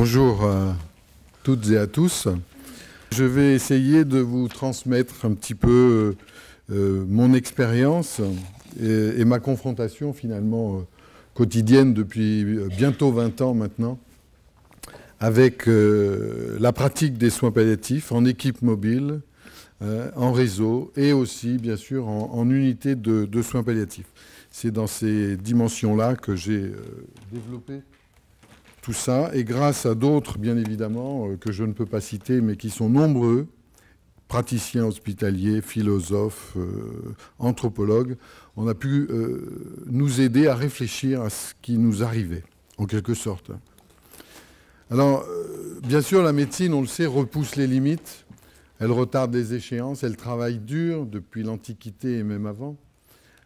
Bonjour à euh, toutes et à tous. Je vais essayer de vous transmettre un petit peu euh, euh, mon expérience et, ma confrontation finalement quotidienne depuis bientôt 20 ans maintenant avec la pratique des soins palliatifs en équipe mobile, en réseau et aussi bien sûr en, unité de, soins palliatifs. C'est dans ces dimensions-là que j'ai développé ça, et grâce à d'autres, bien évidemment, euh, que je ne peux pas citer, mais qui sont nombreux, praticiens hospitaliers, philosophes, euh, anthropologues, on a pu euh, nous aider à réfléchir à ce qui nous arrivait, en quelque sorte. Alors, bien sûr, la médecine, on le sait, repousse les limites, elle retarde les échéances, elle travaille dur depuis l'Antiquité et même avant.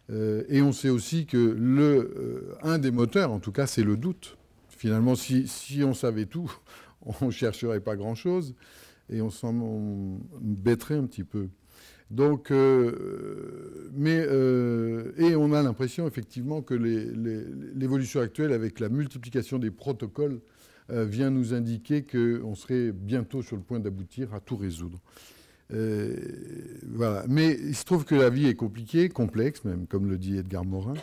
et on sait aussi que le, un des moteurs, en tout cas, c'est le doute. Finalement, si, on savait tout, on ne chercherait pas grand-chose et on s'en bêterait un petit peu. Donc, euh, mais, euh, et on a l'impression effectivement que l'évolution actuelle, avec la multiplication des protocoles, euh, vient nous indiquer qu'on serait bientôt sur le point d'aboutir à tout résoudre. voilà. Mais il se trouve que la vie est compliquée, complexe même, comme le dit Edgar Morin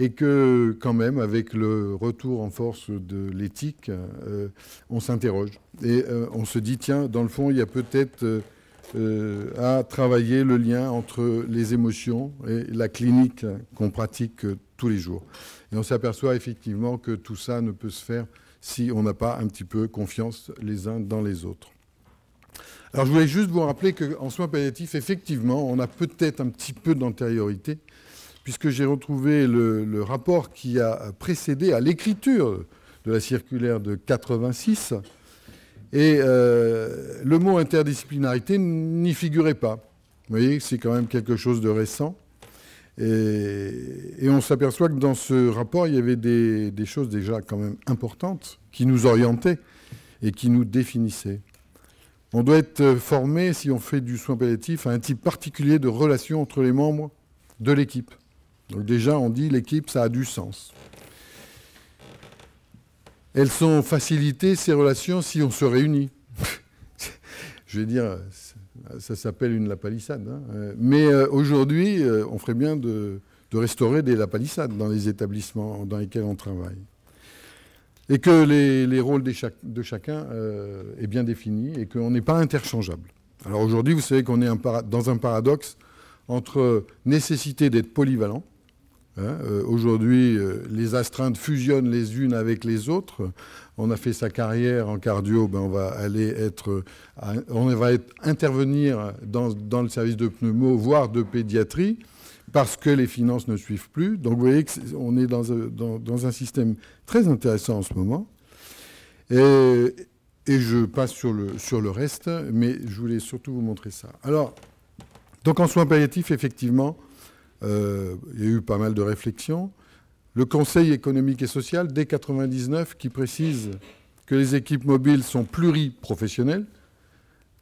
et que quand même, avec le retour en force de l'éthique, euh, on s'interroge et euh, on se dit, tiens, dans le fond, il y a peut-être euh, à travailler le lien entre les émotions et la clinique qu'on pratique tous les jours. Et on s'aperçoit effectivement que tout ça ne peut se faire si on n'a pas un petit peu confiance les uns dans les autres. Alors je voulais juste vous rappeler qu'en soins palliatifs, effectivement, on a peut-être un petit peu d'antériorité puisque j'ai retrouvé le, rapport qui a précédé à l'écriture de la circulaire de 86, et euh, le mot interdisciplinarité n'y figurait pas. Vous voyez, c'est quand même quelque chose de récent. Et, on s'aperçoit que dans ce rapport, il y avait des, des, choses déjà quand même importantes qui nous orientaient et qui nous définissaient. On doit être formé, si on fait du soin palliatif, à un type particulier de relation entre les membres de l'équipe. Donc déjà, on dit l'équipe, ça a du sens. Elles sont facilitées, ces relations, si on se réunit. Je vais dire, ça s'appelle une lapalissade. Hein. Mais euh, aujourd'hui, euh, on ferait bien de, restaurer des lapalissades dans les établissements dans lesquels on travaille. Et que les, rôles de, chacun sont euh, est bien défini et qu'on n'est pas interchangeable. Alors aujourd'hui, vous savez qu'on est dans un paradoxe entre nécessité d'être polyvalent, Hein, euh, aujourd'hui, euh, les astreintes fusionnent les unes avec les autres. On a fait sa carrière en cardio, ben, on va euh, on va être, intervenir dans, le service de pneumo, voire de pédiatrie, parce que les finances ne suivent plus. Donc vous voyez qu'on est dans, un système très intéressant en ce moment. Et, je passe sur le, sur le reste, mais je voulais surtout vous montrer ça. Alors, donc en soins palliatifs, effectivement, euh, il y a eu pas mal de réflexions. Le Conseil économique et social, dès 1999, qui précise que les équipes mobiles sont pluriprofessionnelles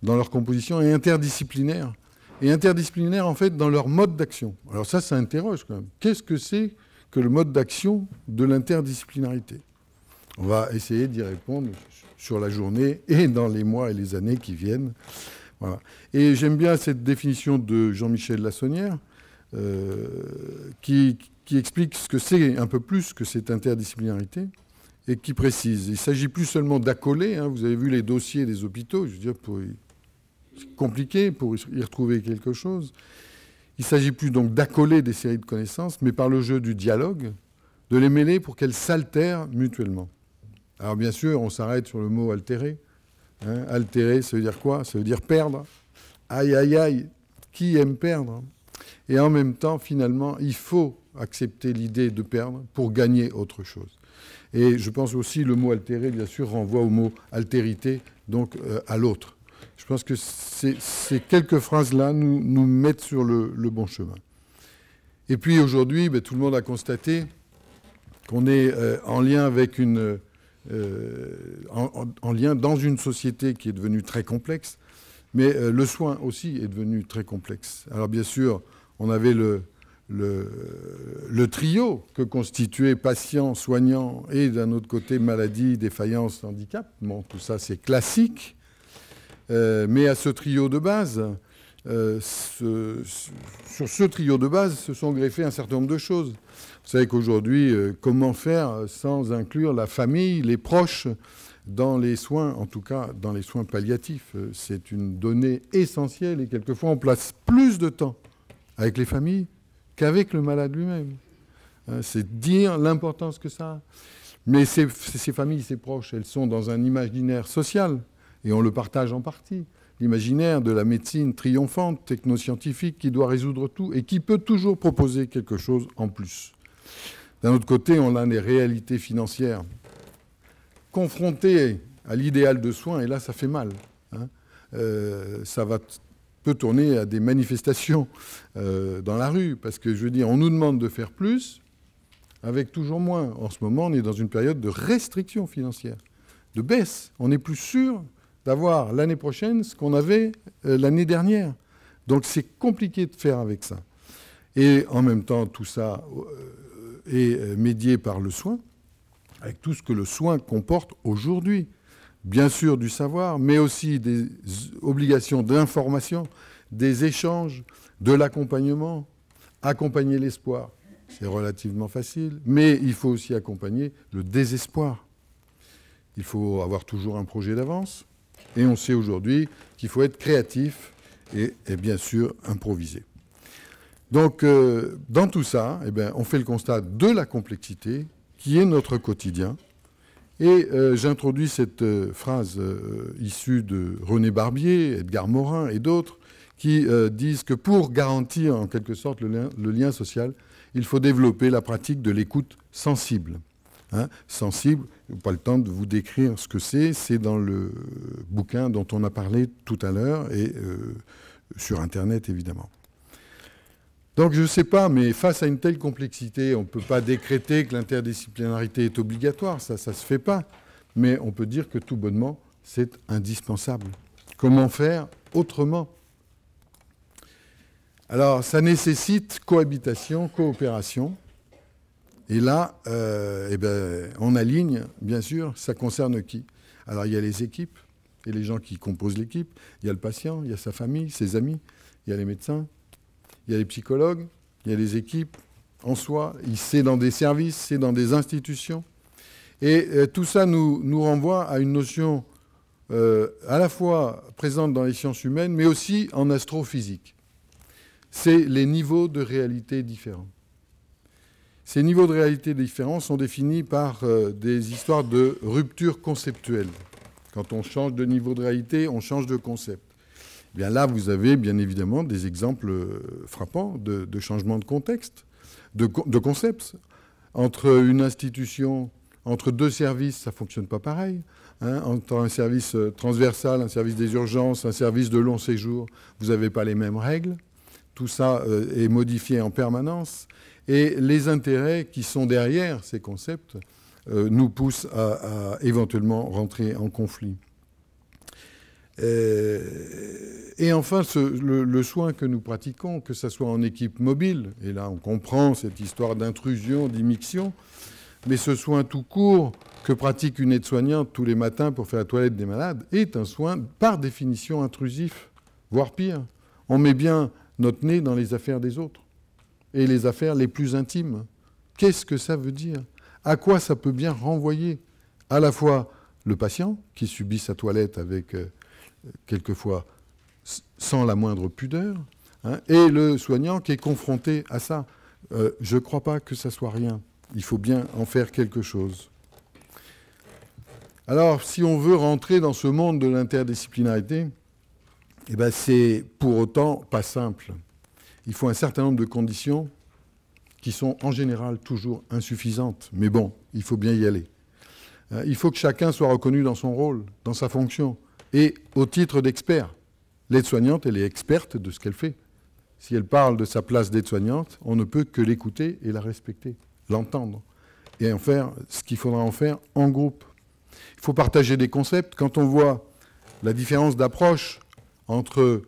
dans leur composition et interdisciplinaires. Et interdisciplinaires, en fait, dans leur mode d'action. Alors ça, ça interroge quand même. Qu'est-ce que c'est que le mode d'action de l'interdisciplinarité On va essayer d'y répondre sur la journée et dans les mois et les années qui viennent. Et j'aime bien cette définition de Jean-Michel Lassonnière, euh, qui, explique ce que c'est un peu plus que cette interdisciplinarité et qui précise. Il ne s'agit plus seulement d'accoler, hein. vous avez vu les dossiers des hôpitaux, je veux dire, pour, c'est compliqué pour y retrouver quelque chose. Il ne s'agit plus donc d'accoler des séries de connaissances, mais par le jeu du dialogue, de les mêler pour qu'elles s'altèrent mutuellement. Alors bien sûr, on s'arrête sur le mot altérer. Hein. altérer, ça veut dire quoi Ça veut dire perdre. Aïe, aïe, aïe, qui aime perdre et en même temps, finalement, il faut accepter l'idée de perdre pour gagner autre chose. Et je pense aussi le mot altéré, bien sûr, renvoie au mot altérité, donc euh, à l'autre. Je pense que ces quelques phrases-là nous, mettent sur le, bon chemin. Et puis aujourd'hui, ben, tout le monde a constaté qu'on est euh, en lien avec une, euh, en, lien dans une société qui est devenue très complexe, mais le soin aussi est devenu très complexe. Alors bien sûr, on avait le, trio que constituait patients, soignants et d'un autre côté maladie, défaillance, handicap. Bon, tout ça c'est classique. Euh, mais à ce trio de base, euh, sur ce trio de base se sont greffés un certain nombre de choses. Vous savez qu'aujourd'hui, euh, comment faire sans inclure la famille, les proches dans les soins, en tout cas dans les soins palliatifs C'est une donnée essentielle et quelquefois on place plus de temps avec les familles qu'avec le malade lui-même. Hein, c'est dire l'importance que ça a. Mais ces, familles, ces proches, elles sont dans un imaginaire social, et on le partage en partie. L'imaginaire de la médecine triomphante, technoscientifique, qui doit résoudre tout et qui peut toujours proposer quelque chose en plus. D'un autre côté, on a les réalités financières. Confrontées à l'idéal de soins, et là, ça fait mal. Hein, euh, ça va peut tourner à des manifestations euh, dans la rue, parce que je veux dire, on nous demande de faire plus avec toujours moins. En ce moment, on est dans une période de restriction financière, de baisse. On est plus sûr d'avoir l'année prochaine ce qu'on avait euh, l'année dernière. Donc c'est compliqué de faire avec ça. Et en même temps, tout ça euh, est médié par le soin, avec tout ce que le soin comporte aujourd'hui bien sûr du savoir, mais aussi des obligations d'information, des échanges, de l'accompagnement, accompagner l'espoir. C'est relativement facile, mais il faut aussi accompagner le désespoir. Il faut avoir toujours un projet d'avance, et on sait aujourd'hui qu'il faut être créatif et, bien sûr improviser. Donc, euh, dans tout ça, eh ben, on fait le constat de la complexité qui est notre quotidien, et euh, j'introduis cette euh, phrase euh, issue de René Barbier, Edgar Morin et d'autres, qui disent que pour garantir en quelque sorte le lien, social, il faut développer la pratique de l'écoute sensible. Hein, sensible, pas le temps de vous décrire ce que c'est, c'est dans le bouquin dont on a parlé tout à l'heure et sur Internet évidemment. Donc je ne sais pas, mais face à une telle complexité, on ne peut pas décréter que l'interdisciplinarité est obligatoire, ça, ça ne se fait pas. Mais on peut dire que tout bonnement, c'est indispensable. Comment faire autrement Alors ça nécessite cohabitation, coopération. Et là, euh, eh ben, on aligne, bien sûr, ça concerne qui Alors il y a les équipes et les gens qui composent l'équipe, il y a le patient, il y a sa famille, ses amis, il y a les médecins, il y a des psychologues, il y a des équipes en soi, c'est dans des services, c'est dans des institutions. Et euh, tout ça nous, renvoie à une notion euh, à la fois présente dans les sciences humaines, mais aussi en astrophysique. C'est les niveaux de réalité différents. Ces niveaux de réalité différents sont définis par euh, des histoires de rupture conceptuelle. Quand on change de niveau de réalité, on change de concept là, vous avez bien évidemment des exemples euh, frappants de, changement de contexte, de, concepts. Entre une institution, entre deux services, ça ne fonctionne pas pareil. Hein. entre un service euh, transversal, un service des urgences, un service de long séjour, vous n'avez pas les mêmes règles. Tout ça euh, est modifié en permanence. Et les intérêts qui sont derrière ces concepts nous poussent à éventuellement rentrer en conflit. Euh, et enfin, le, soin que nous pratiquons, que ce soit en équipe mobile, et là on comprend cette histoire d'intrusion, d'immixion, mais ce soin tout court que pratique une aide-soignante tous les matins pour faire la toilette des malades est un soin par définition intrusif, voire pire. On met bien notre nez dans les affaires des autres et les affaires les plus intimes. Qu'est-ce que ça veut dire À quoi ça peut bien renvoyer À la fois le patient qui subit sa toilette avec euh, quelquefois sans la moindre pudeur, hein, et le soignant qui est confronté à ça. Euh, je ne crois pas que ça soit rien. Il faut bien en faire quelque chose. Alors, si on veut rentrer dans ce monde de l'interdisciplinarité, et eh ben, c'est pour autant pas simple. Il faut un certain nombre de conditions qui sont en général toujours insuffisantes. Mais bon, il faut bien y aller. Euh, il faut que chacun soit reconnu dans son rôle, dans sa fonction et au titre d'expert. L'aide-soignante, elle est experte de ce qu'elle fait. Si elle parle de sa place d'aide-soignante, on ne peut que l'écouter et la respecter, l'entendre, et en faire ce qu'il faudra en faire en groupe. Il faut partager des concepts. Quand on voit la différence d'approche entre,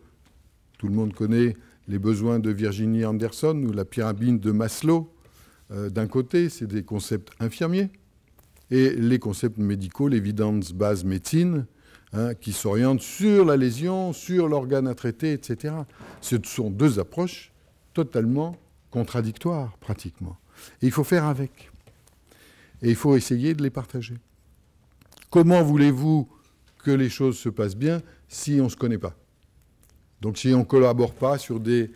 tout le monde connaît les besoins de Virginie Anderson ou la pyramide de Maslow, euh, d'un côté, c'est des concepts infirmiers, et les concepts médicaux, l'évidence base médecine, Hein, qui s'orientent sur la lésion, sur l'organe à traiter, etc. Ce sont deux approches totalement contradictoires, pratiquement. Et il faut faire avec. Et il faut essayer de les partager. Comment voulez-vous que les choses se passent bien si on ne se connaît pas Donc si on ne collabore pas sur des,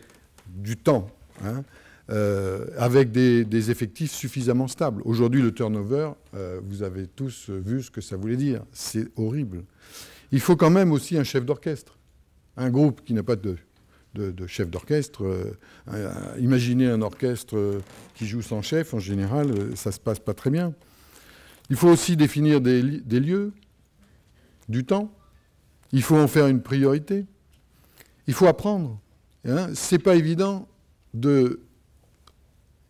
du temps. Hein, euh, avec des, effectifs suffisamment stables. Aujourd'hui, le turnover, euh, vous avez tous vu ce que ça voulait dire. C'est horrible. Il faut quand même aussi un chef d'orchestre. Un groupe qui n'a pas de, chef d'orchestre. Euh, imaginez un orchestre qui joue sans chef, en général, ça ne se passe pas très bien. Il faut aussi définir des, lieux, du temps. Il faut en faire une priorité. Il faut apprendre. Hein. Ce n'est pas évident de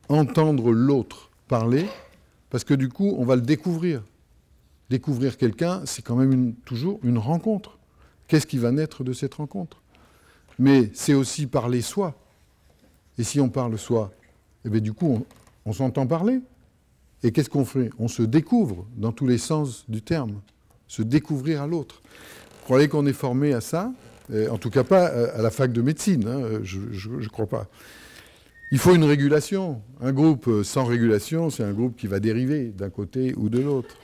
entendre l'autre parler, parce que du coup, on va le découvrir. Découvrir quelqu'un, c'est quand même toujours une rencontre. Qu'est-ce qui va naître de cette rencontre Mais c'est aussi parler soi. Et si on parle soi, eh bien, du coup, on, s'entend parler. Et qu'est-ce qu'on fait On se découvre dans tous les sens du terme. Se découvrir à l'autre. Vous croyez qu'on est formé à ça eh, En tout cas, pas euh, à la fac de médecine, hein, je ne crois pas. Il faut une régulation. Un groupe euh, sans régulation, c'est un groupe qui va dériver d'un côté ou de l'autre.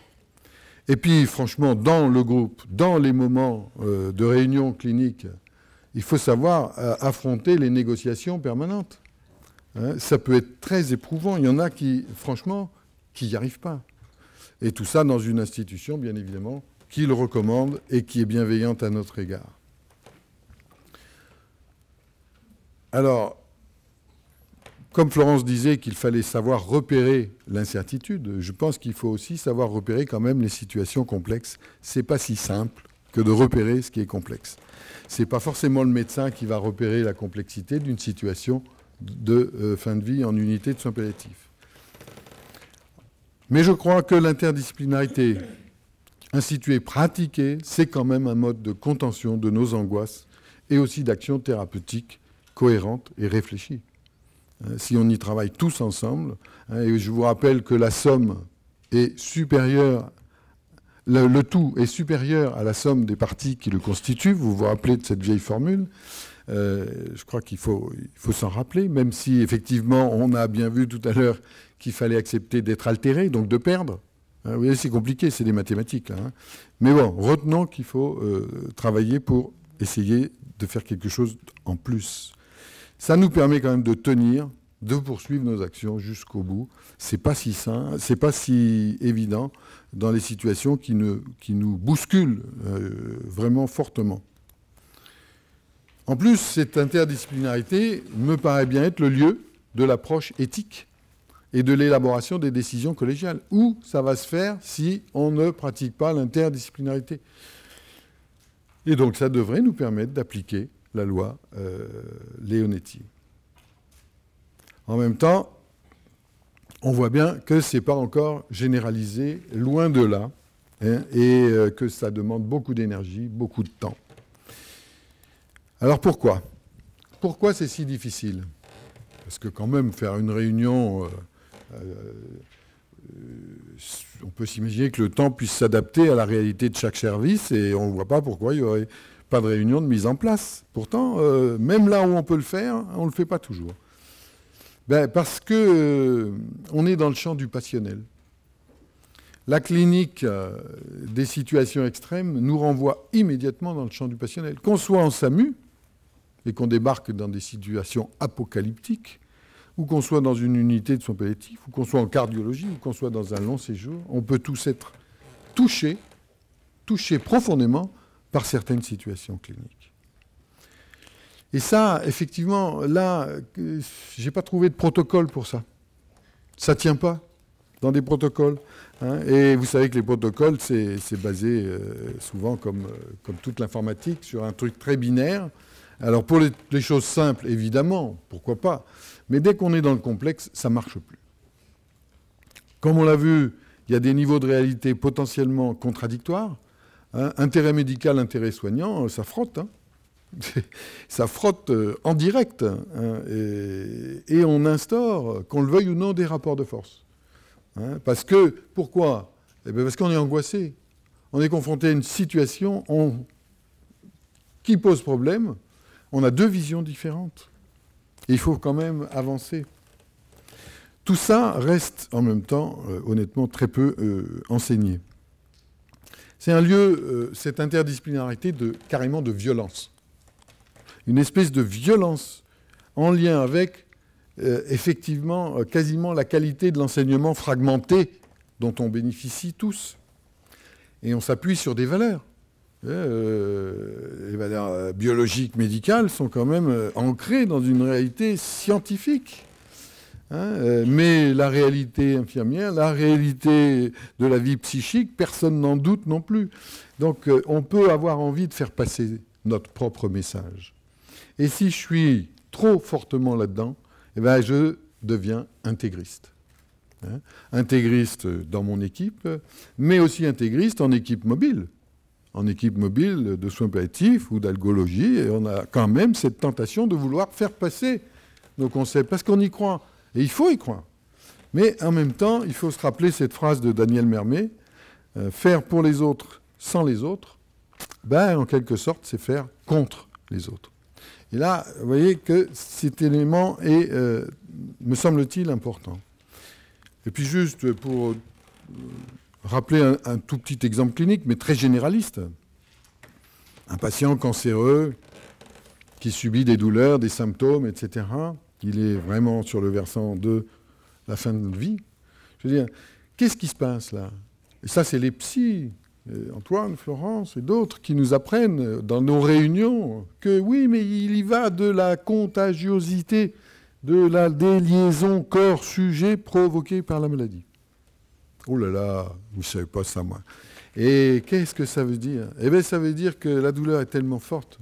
Et puis, franchement, dans le groupe, dans les moments euh, de réunion clinique, il faut savoir euh, affronter les négociations permanentes. Hein, ça peut être très éprouvant. Il y en a qui, franchement, qui n'y arrivent pas. Et tout ça dans une institution, bien évidemment, qui le recommande et qui est bienveillante à notre égard. Alors, comme Florence disait qu'il fallait savoir repérer l'incertitude, je pense qu'il faut aussi savoir repérer quand même les situations complexes. Ce n'est pas si simple que de repérer ce qui est complexe. Ce n'est pas forcément le médecin qui va repérer la complexité d'une situation de euh, fin de vie en unité de soins palliatifs. Mais je crois que l'interdisciplinarité instituée, pratiquée, c'est quand même un mode de contention de nos angoisses et aussi d'action thérapeutique cohérente et réfléchie. Euh, si on y travaille tous ensemble. Hein, et je vous rappelle que la somme est supérieure, le, tout est supérieur à la somme des parties qui le constituent. Vous vous rappelez de cette vieille formule. Euh, je crois qu'il faut, il faut s'en rappeler, même si effectivement on a bien vu tout à l'heure qu'il fallait accepter d'être altéré, donc de perdre. Hein, vous voyez, c'est compliqué, c'est des mathématiques. Hein. Mais bon, retenons qu'il faut euh, travailler pour essayer de faire quelque chose en plus. Ça nous permet quand même de tenir, de poursuivre nos actions jusqu'au bout. C'est pas si sain, c'est pas si évident dans les situations qui, nous bousculent euh, vraiment fortement. En plus, cette interdisciplinarité me paraît bien être le lieu de l'approche éthique et de l'élaboration des décisions collégiales. Où ça va se faire si on ne pratique pas l'interdisciplinarité Et donc ça devrait nous permettre d'appliquer la loi Léonetti. Euh, Leonetti. En même temps, on voit bien que ce n'est pas encore généralisé, loin de là, hein, et euh, que ça demande beaucoup d'énergie, beaucoup de temps. Alors pourquoi Pourquoi c'est si difficile Parce que quand même, faire une réunion... Euh, on peut s'imaginer que le temps puisse s'adapter à la réalité de chaque service et on ne voit pas pourquoi il y aurait pas de réunion de mise en place. Pourtant, euh, même là où on peut le faire, on ne le fait pas toujours. Ben, parce que euh, on est dans le champ du passionnel. La clinique euh, des situations extrêmes nous renvoie immédiatement dans le champ du passionnel. Qu'on soit en SAMU et qu'on débarque dans des situations apocalyptiques, ou qu'on soit dans une unité de soins palliatifs, ou qu'on soit en cardiologie, ou qu'on soit dans un long séjour, on peut tous être touchés, touchés profondément par certaines situations cliniques. Et ça, effectivement, là, je n'ai pas trouvé de protocole pour ça. Ça ne tient pas dans des protocoles. Hein. Et vous savez que les protocoles, c'est basé euh, souvent, comme, euh, comme toute l'informatique, sur un truc très binaire. Alors pour les, les choses simples, évidemment, pourquoi pas. Mais dès qu'on est dans le complexe, ça marche plus. Comme on l'a vu, il y a des niveaux de réalité potentiellement contradictoires. Hein, intérêt médical, intérêt soignant, euh, ça frotte. Hein. ça frotte euh, en direct. Hein, et, on instaure, qu'on le veuille ou non, des rapports de force. parce que, pourquoi eh ben, Parce qu'on est angoissé. On est confronté à une situation qui pose problème. On a deux visions différentes. il faut quand même avancer. Tout ça reste en même temps, euh, honnêtement, très peu enseigné. C'est un lieu, euh, cette interdisciplinarité, de, carrément de violence. Une espèce de violence en lien avec, euh, effectivement, euh, quasiment la qualité de l'enseignement fragmenté dont on bénéficie tous. Et on s'appuie sur des valeurs. les valeurs biologiques, médicales sont quand même ancrées dans une réalité scientifique. Hein, euh, mais la réalité infirmière, la réalité de la vie psychique, personne n'en doute non plus. Donc euh, on peut avoir envie de faire passer notre propre message. Et si je suis trop fortement là-dedans, eh ben, je deviens intégriste. Hein, intégriste dans mon équipe, mais aussi intégriste en équipe mobile. En équipe mobile de soins palliatifs ou d'algologie, et on a quand même cette tentation de vouloir faire passer nos concepts, parce qu'on y croit. Et il faut y croire. Mais en même temps, il faut se rappeler cette phrase de Daniel Mermet, euh, faire pour les autres sans les autres, ben, en quelque sorte, c'est faire contre les autres. Et là, vous voyez que cet élément est, euh, me semble-t-il, important. Et puis juste pour euh, rappeler un, tout petit exemple clinique, mais très généraliste. Un patient cancéreux qui subit des douleurs, des symptômes, etc qu'il est vraiment sur le versant de la fin de vie. Je veux dire, qu'est-ce qui se passe là Et ça, c'est les psys, Antoine, Florence et d'autres, qui nous apprennent dans nos réunions que oui, mais il y va de la contagiosité, de la déliaison corps-sujet provoquée par la maladie. Oh là là, vous ne savez pas ça, moi. Et qu'est-ce que ça veut dire Eh bien, ça veut dire que la douleur est tellement forte,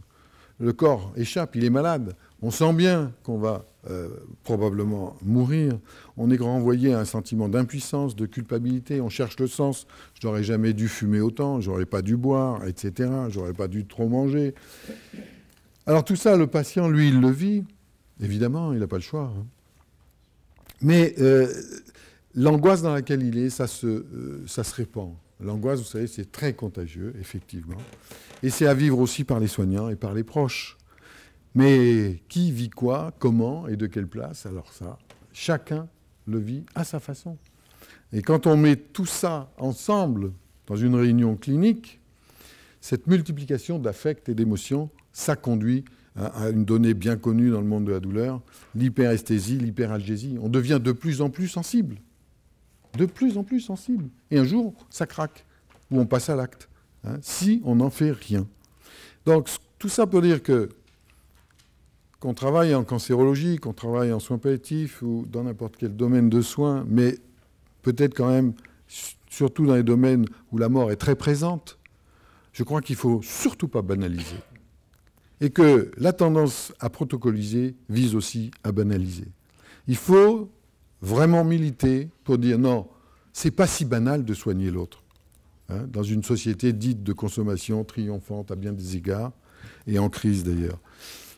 le corps échappe, il est malade. On sent bien qu'on va euh, probablement mourir, on est renvoyé à un sentiment d'impuissance, de culpabilité, on cherche le sens, je n'aurais jamais dû fumer autant, j'aurais pas dû boire, etc., j'aurais pas dû trop manger. Alors tout ça, le patient, lui, il le vit, évidemment, il n'a pas le choix. Hein. Mais euh, l'angoisse dans laquelle il est, ça se, euh, ça se répand. L'angoisse, vous savez, c'est très contagieux, effectivement. Et c'est à vivre aussi par les soignants et par les proches. Mais qui vit quoi, comment et de quelle place Alors ça, chacun le vit à sa façon. Et quand on met tout ça ensemble dans une réunion clinique, cette multiplication d'affects et d'émotions, ça conduit à une donnée bien connue dans le monde de la douleur, l'hyperesthésie, l'hyperalgésie. On devient de plus en plus sensible. De plus en plus sensible. Et un jour, ça craque, ou on passe à l'acte, hein, si on n'en fait rien. Donc tout ça peut dire que qu'on travaille en cancérologie, qu'on travaille en soins palliatifs ou dans n'importe quel domaine de soins, mais peut-être quand même surtout dans les domaines où la mort est très présente, je crois qu'il ne faut surtout pas banaliser. Et que la tendance à protocoliser vise aussi à banaliser. Il faut vraiment militer pour dire non, c'est pas si banal de soigner l'autre. Hein, dans une société dite de consommation triomphante à bien des égards, et en crise d'ailleurs.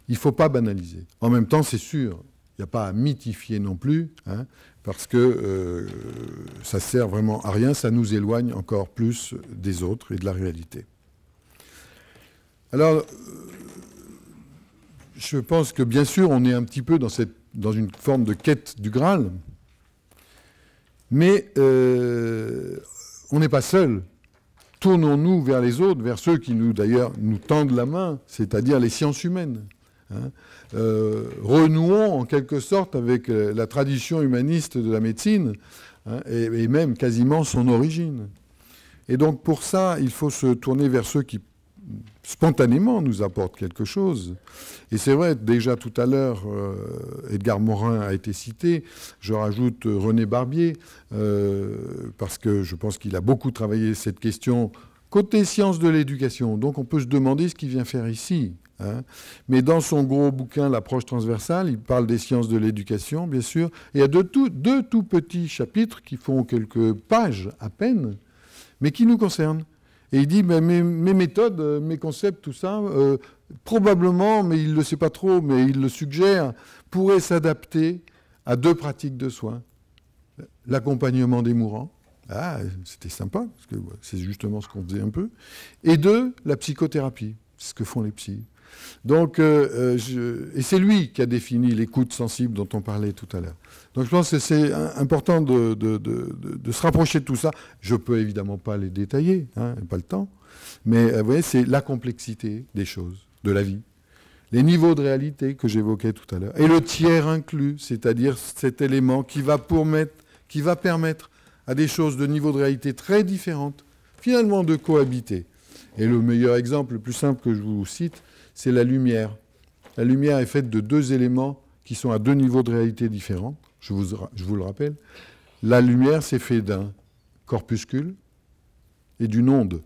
Il ne faut pas banaliser. En même temps, c'est sûr, il n'y a pas à mythifier non plus, hein, parce que euh, ça ne sert vraiment à rien, ça nous éloigne encore plus des autres et de la réalité. Alors, euh, je pense que bien sûr, on est un petit peu dans, une forme de quête du Graal, mais euh, on n'est pas seul. Tournons-nous vers les autres, vers ceux qui nous, d'ailleurs, nous tendent la main, c'est-à-dire les sciences humaines. Hein. Euh, renouons en quelque sorte avec euh, la tradition humaniste de la médecine hein, et, même quasiment son origine. Et donc pour ça, il faut se tourner vers ceux qui spontanément nous apportent quelque chose. Et c'est vrai, déjà tout à l'heure, euh, Edgar Morin a été cité, je rajoute René Barbier, parce que je pense qu'il a beaucoup travaillé cette question côté sciences de l'éducation. Donc on peut se demander ce qu'il vient faire ici. Hein. Mais dans son gros bouquin, L'approche transversale, il parle des sciences de l'éducation, bien sûr. il y a deux tout, petits chapitres qui font quelques pages à peine, mais qui nous concernent. Et il dit, ben, mes, méthodes, euh, mes concepts, tout ça, euh, probablement, mais il ne le sait pas trop, mais il le suggère, pourraient s'adapter à deux pratiques de soins. L'accompagnement des mourants, ah, c'était sympa, parce que c'est justement ce qu'on faisait un peu, et deux, la psychothérapie, ce que font les psys. Donc, euh, euh, et c'est lui qui a défini l'écoute sensible dont on parlait tout à l'heure. Donc je pense que c'est important de, se rapprocher de tout ça. Je ne peux évidemment pas les détailler, hein, pas le temps. Mais euh, vous voyez, c'est la complexité des choses, de la vie. Les niveaux de réalité que j'évoquais tout à l'heure. Et le tiers inclus, c'est-à-dire cet élément qui va, qui va permettre à des choses de niveaux de réalité très différentes, finalement, de cohabiter. Et le meilleur exemple, le plus simple que je vous cite, c'est la lumière. La lumière est faite de deux éléments qui sont à deux niveaux de réalité différents, je vous, je vous le rappelle. La lumière, c'est fait d'un corpuscule et d'une onde.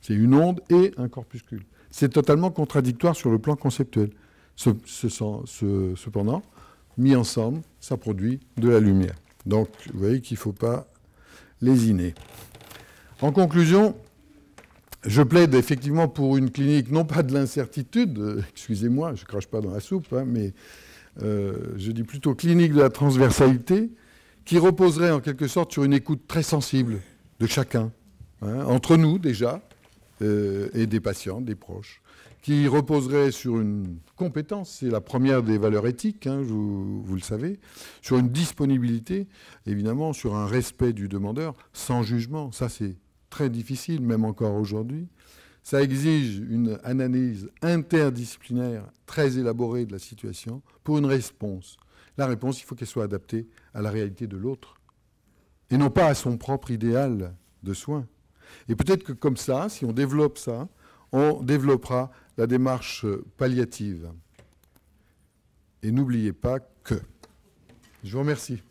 C'est une onde et un corpuscule. C'est totalement contradictoire sur le plan conceptuel. cependant, mis ensemble, ça produit de la lumière. Donc, vous voyez qu'il ne faut pas lésiner. En conclusion, je plaide effectivement pour une clinique, non pas de l'incertitude, euh, excusez-moi, je crache pas dans la soupe, hein, mais euh, je dis plutôt clinique de la transversalité, qui reposerait en quelque sorte sur une écoute très sensible de chacun, hein, entre nous déjà, euh, et des patients, des proches, qui reposerait sur une compétence, c'est la première des valeurs éthiques, hein, vous, vous, le savez, sur une disponibilité, évidemment, sur un respect du demandeur, sans jugement, ça c'est très difficile, même encore aujourd'hui. Ça exige une analyse interdisciplinaire très élaborée de la situation pour une réponse. La réponse, il faut qu'elle soit adaptée à la réalité de l'autre et non pas à son propre idéal de soins. Et peut-être que comme ça, si on développe ça, on développera la démarche palliative. Et n'oubliez pas que. Je vous remercie.